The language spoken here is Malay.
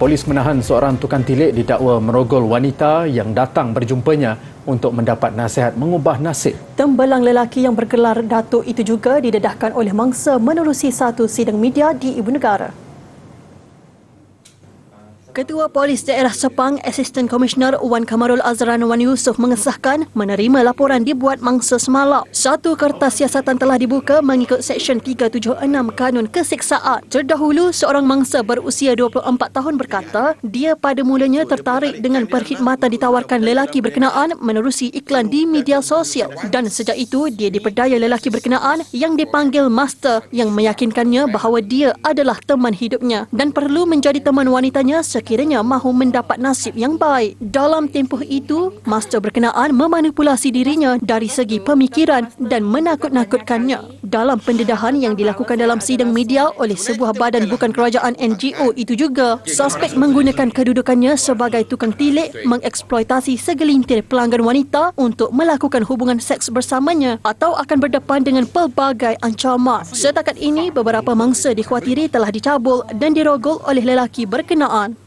Polis menahan seorang tukang tilik didakwa merogol wanita yang datang berjumpanya untuk mendapat nasihat mengubah nasib. Tembelang lelaki yang bergelar Datuk itu juga didedahkan oleh mangsa menerusi satu sidang media di Ibu Negara. Ketua Polis Daerah Sepang, Assistant Commissioner Wan Kamarul Azran Wan Yusof mengesahkan menerima laporan dibuat mangsa semalam. Satu kertas siasatan telah dibuka mengikut Seksyen 376 Kanun Kesiksaan. Terdahulu, seorang mangsa berusia 24 tahun berkata dia pada mulanya tertarik dengan perkhidmatan ditawarkan lelaki berkenaan menerusi iklan di media sosial. Dan sejak itu, dia diperdaya lelaki berkenaan yang dipanggil Master yang meyakinkannya bahawa dia adalah teman hidupnya dan perlu menjadi teman wanitanya sekiranya mahu mendapat nasib yang baik. Dalam tempoh itu, Master berkenaan memanipulasi dirinya dari segi pemikiran dan menakut-nakutkannya. Dalam pendedahan yang dilakukan dalam sidang media oleh sebuah badan bukan kerajaan NGO itu juga, suspek menggunakan kedudukannya sebagai tukang tilik mengeksploitasi segelintir pelanggan wanita untuk melakukan hubungan seks bersamanya atau akan berdepan dengan pelbagai ancaman. Setakat ini, beberapa mangsa dikhawatiri telah dicabul dan dirogol oleh lelaki berkenaan.